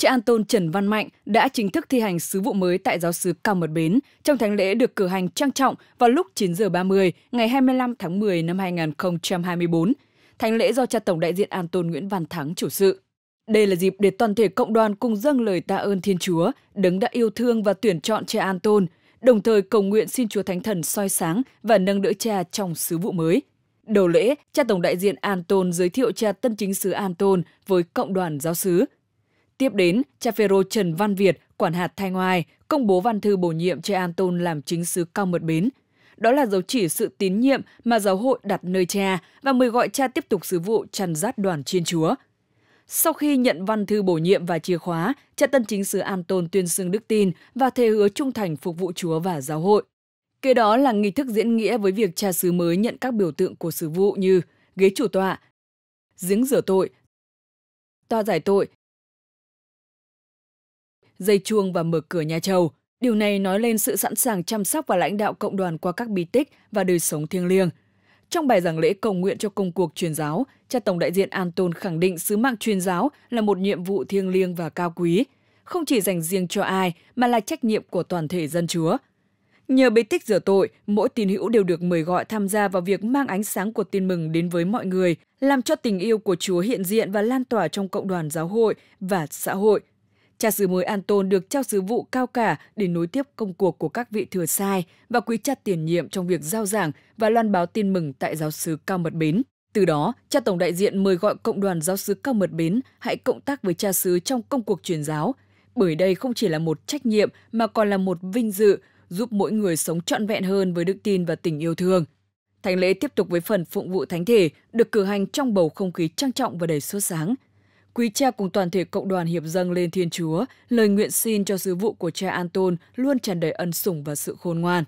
cha Anton Trần Văn Mạnh đã chính thức thi hành sứ vụ mới tại giáo sứ Cao Mật Bến trong thánh lễ được cử hành trang trọng vào lúc 9 giờ 30 ngày 25 tháng 10 năm 2024. Thánh lễ do cha Tổng đại diện Anton Nguyễn Văn Thắng chủ sự. Đây là dịp để toàn thể cộng đoàn cùng dâng lời tạ ơn Thiên Chúa, đấng đã yêu thương và tuyển chọn cha Anton, đồng thời cầu nguyện xin Chúa Thánh Thần soi sáng và nâng đỡ cha trong sứ vụ mới. Đầu lễ, cha Tổng đại diện Anton giới thiệu cha tân chính sứ Anton với cộng đoàn giáo sứ – Tiếp đến, cha Phêrô Trần Văn Việt, quản hạt Thanh Oai, công bố văn thư bổ nhiệm Cha An Tôn làm chính sứ cao mật bến. Đó là dấu chỉ sự tín nhiệm mà giáo hội đặt nơi cha và mời gọi cha tiếp tục sứ vụ trần dắt đoàn chiên chúa. Sau khi nhận văn thư bổ nhiệm và chìa khóa, cha tân chính sứ An Tôn tuyên xưng đức tin và thề hứa trung thành phục vụ Chúa và giáo hội. Kế đó là nghi thức diễn nghĩa với việc cha sứ mới nhận các biểu tượng của sứ vụ như ghế chủ tọa, giếng rửa tội, tòa giải tội dây chuông và mở cửa nhà trầu. Điều này nói lên sự sẵn sàng chăm sóc và lãnh đạo cộng đoàn qua các bí tích và đời sống thiêng liêng. Trong bài giảng lễ cầu nguyện cho công cuộc truyền giáo, cha tổng đại diện Anton khẳng định sứ mạng truyền giáo là một nhiệm vụ thiêng liêng và cao quý, không chỉ dành riêng cho ai mà là trách nhiệm của toàn thể dân Chúa. Nhờ bí tích rửa tội, mỗi tín hữu đều được mời gọi tham gia vào việc mang ánh sáng của tin mừng đến với mọi người, làm cho tình yêu của Chúa hiện diện và lan tỏa trong cộng đoàn giáo hội và xã hội. Cha xứ mới Anton được trao sứ vụ cao cả để nối tiếp công cuộc của các vị thừa sai và quý cha tiền nhiệm trong việc giao giảng và loan báo tin mừng tại giáo sứ Cao Mật Bến. Từ đó, cha tổng đại diện mời gọi cộng đoàn giáo sứ Cao Mật Bến hãy cộng tác với cha xứ trong công cuộc truyền giáo, bởi đây không chỉ là một trách nhiệm mà còn là một vinh dự giúp mỗi người sống trọn vẹn hơn với đức tin và tình yêu thương. Thánh lễ tiếp tục với phần phụng vụ thánh thể được cử hành trong bầu không khí trang trọng và đầy sốt sáng – Quý cha cùng toàn thể cộng đoàn hiệp dâng lên Thiên Chúa, lời nguyện xin cho sứ vụ của cha Anton luôn tràn đầy ân sủng và sự khôn ngoan.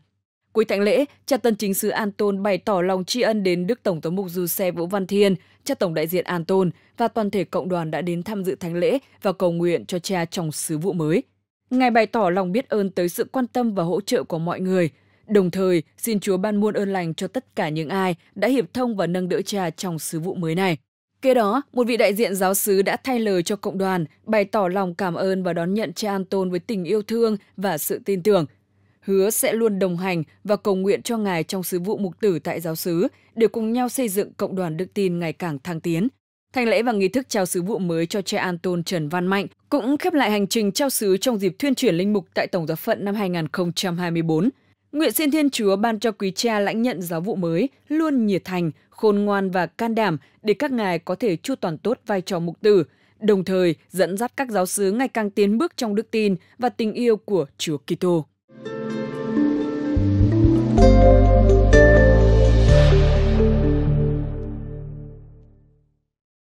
Cuối thánh lễ, cha tân chính sứ Anton bày tỏ lòng tri ân đến Đức Tổng thống mục Du Xe Vũ Văn Thiên, cha tổng đại diện Anton và toàn thể cộng đoàn đã đến tham dự thánh lễ và cầu nguyện cho cha trong sứ vụ mới. Ngài bày tỏ lòng biết ơn tới sự quan tâm và hỗ trợ của mọi người, đồng thời xin Chúa ban muôn ơn lành cho tất cả những ai đã hiệp thông và nâng đỡ cha trong sứ vụ mới này. Kế đó, một vị đại diện giáo sứ đã thay lời cho cộng đoàn, bày tỏ lòng cảm ơn và đón nhận cha Anton với tình yêu thương và sự tin tưởng. Hứa sẽ luôn đồng hành và cầu nguyện cho Ngài trong sứ vụ mục tử tại giáo sứ để cùng nhau xây dựng cộng đoàn đức tin ngày càng thăng tiến. Thành lễ và nghi thức trao sứ vụ mới cho cha Anton Trần Văn Mạnh cũng khép lại hành trình trao sứ trong dịp thuyên chuyển linh mục tại Tổng giáo phận năm 2024. Nguyện xin Thiên Chúa ban cho quý cha lãnh nhận giáo vụ mới, luôn nhiệt thành, khôn ngoan và can đảm để các ngài có thể chu toàn tốt vai trò mục tử, đồng thời dẫn dắt các giáo sứ ngày càng tiến bước trong đức tin và tình yêu của Chúa Kitô.